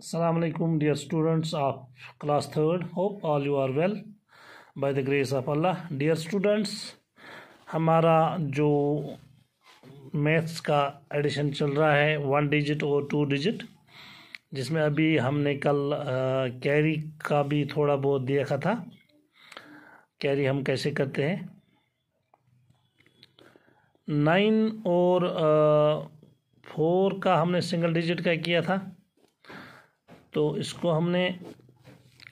Assalamualaikum dear students of class 3rd hope all you are well by the grace of Allah dear students हमारा जो maths का addition चल रहा है one digit और two digit जिसमें अभी हमने कल कैरी का भी थोड़ा बहुत देखा था कैरी हम कैसे करते हैं नाइन और फोर का हमने सिंगल डिजिट का किया था तो इसको हमने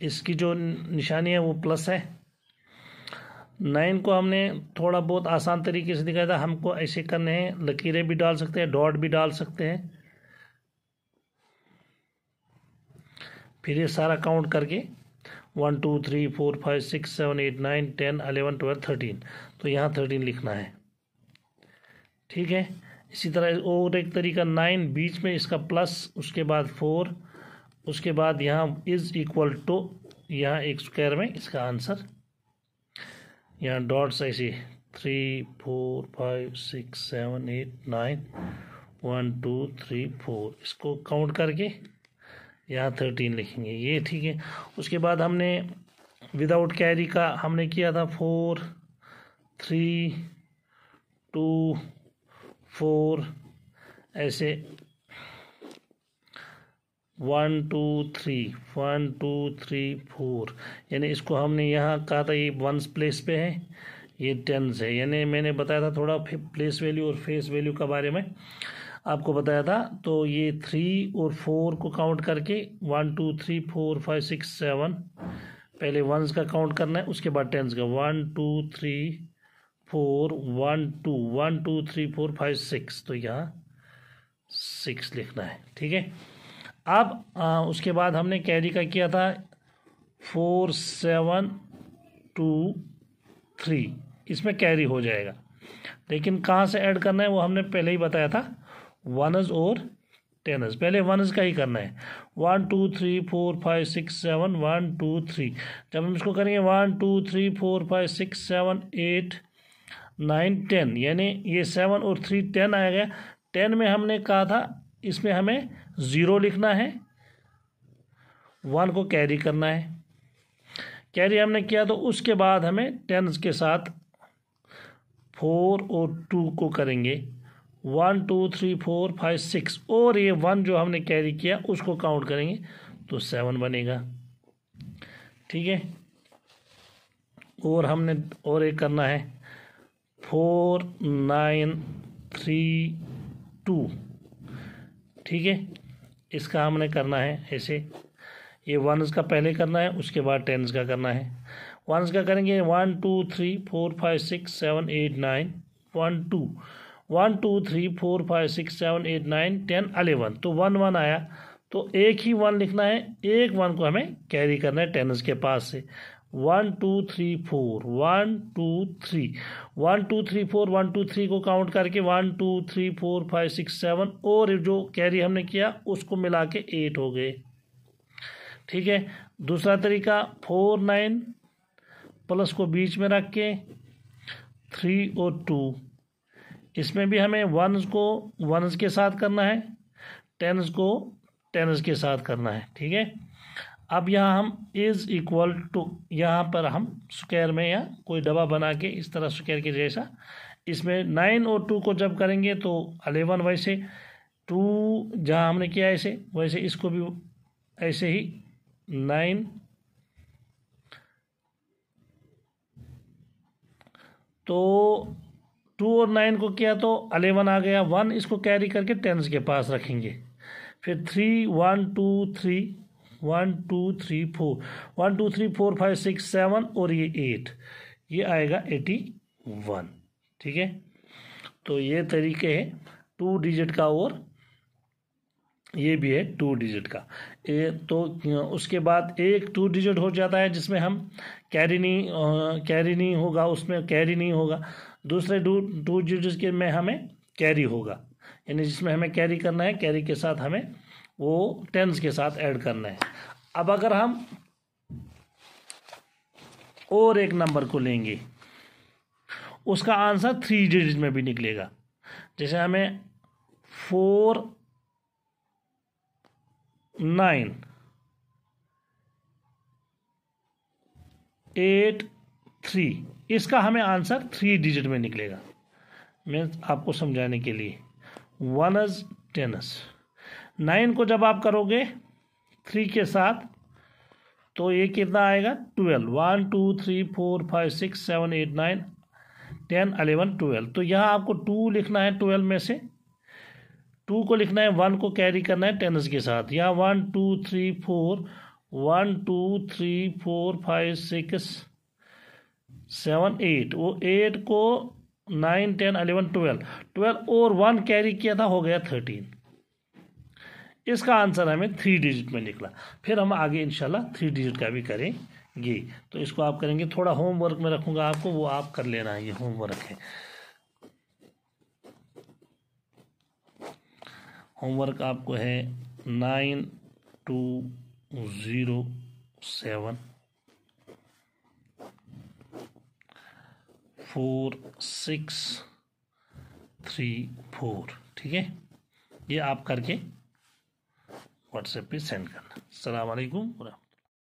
इसकी जो निशानी है वो प्लस है नाइन को हमने थोड़ा बहुत आसान तरीके से दिखाया था हमको ऐसे करने हैं लकीरें भी डाल सकते हैं डॉट भी डाल सकते हैं फिर ये सारा काउंट करके one two three four five six seven eight nine ten eleven twelve thirteen तो यहाँ थर्टीन लिखना है ठीक है इसी तरह और एक तरीका नाइन बीच में इसका प्लस उसके बाद फोर उसके बाद यहाँ इज़ इक्वल टू यहाँ एक स्क्वायर में इसका आंसर यहाँ डॉट्स ऐसे three four five six seven eight nine one two three four इसको काउंट करके यहाँ थर्टीन लिखेंगे ये ठीक है उसके बाद हमने विदाउट कैरी का हमने किया था फोर थ्री टू फोर ऐसे one two three one two three four यानी इसको हमने यहाँ कहा था ये वंस प्लेस पे है ये टेंस है यानी मैंने बताया था थोड़ा प्लेस वैल्यू और फेस वैल्यू के बारे में आपको बताया था तो ये थ्री और फोर को काउंट करके one two three four five six seven पहले वंस का काउंट करना है उसके बाद टेंस का one two three four one two one two three four five six तो यहाँ सिक्स लिखना है ठीक है अब आ, उसके बाद हमने कैरी का किया था फोर सेवन टू थ्री इसमें कैरी हो जाएगा लेकिन कहाँ से ऐड करना है वो हमने पहले ही बताया था वनज और टेनज़ पहले वनज का ही करना है one two three four five six seven one two three जब हम इसको करेंगे one two three four five six seven eight nine ten यानी ये सेवन और थ्री टेन आएगा टेन में हमने कहा था इसमें हमें ज़ीरो लिखना है वन को कैरी करना है कैरी हमने किया तो उसके बाद हमें टेंस के साथ फोर और टू को करेंगे one two three four five six और ये वन जो हमने कैरी किया उसको काउंट करेंगे तो सेवन बनेगा ठीक है और हमने और एक करना है फोर नाइन थ्री टू ठीक है इसका हमने करना है ऐसे ये वंस का पहले करना है उसके बाद टेंस का करना है वंस का करेंगे one two three four five six seven eight nine one two one two three four five six seven eight nine ten eleven तो वन वन आया तो एक ही वन लिखना है एक वन को हमें कैरी करना है टेनस के पास से one two three four one two three one two three four one two three को काउंट करके one two three four five six seven और जो कैरी हमने किया उसको मिला के एट हो गए ठीक है दूसरा तरीका फोर नाइन प्लस को बीच में रख के थ्री और टू इसमें भी हमें वनस को वनस के साथ करना है टेंस को टेंस के साथ करना है ठीक है अब यहाँ हम इज़ इक्वल टू यहाँ पर हम स्क्वायर में या कोई डबा बना के इस तरह स्क्वायर के जैसा इसमें नाइन और टू को जब करेंगे तो अलेवन वैसे टू जहाँ हमने किया ऐसे वैसे इसको भी ऐसे ही नाइन तो टू और नाइन को किया तो अलेवन आ गया वन इसको कैरी करके टेंस के पास रखेंगे फिर three one two three one two three four one two three four five six seven और ये एट ये आएगा एटी वन ठीक है तो ये तरीके है टू डिजिट का और ये भी है टू डिजिट का ए, तो उसके बाद एक टू डिजिट हो जाता है जिसमें हम कैरी नहीं कैरी नहीं होगा उसमें कैरी नहीं होगा दूसरे टू टू डिजिट के में हमें कैरी होगा यानी जिसमें हमें कैरी करना है कैरी के साथ हमें वो टेंस के साथ ऐड करना है अब अगर हम और एक नंबर को लेंगे उसका आंसर थ्री डिजिट में भी निकलेगा जैसे हमें फोर नाइन एट थ्री इसका हमें आंसर थ्री डिजिट में निकलेगा मैं आपको समझाने के लिए वन इज़ टेनस नाइन को जब आप करोगे थ्री के साथ तो ये कितना आएगा twelve one two three four five six seven eight nine ten eleven twelve तो यहाँ आपको टू लिखना है ट्वेल्व में से टू को लिखना है वन को कैरी करना है टेनस के साथ यहाँ one two three four one two three four five six seven eight वो एट को nine ten eleven twelve twelve और वन कैरी किया था हो गया थर्टीन इसका आंसर हमें थ्री डिजिट में निकला फिर हम आगे इंशाल्लाह थ्री डिजिट का भी करेंगे तो इसको आप करेंगे थोड़ा होमवर्क में रखूंगा आपको वो आप कर लेना है ये होमवर्क है होमवर्क आपको है nine two zero seven four six three four ठीक है ये आप करके व्हाट्सएप पे सेंड करना अलमैकम वरह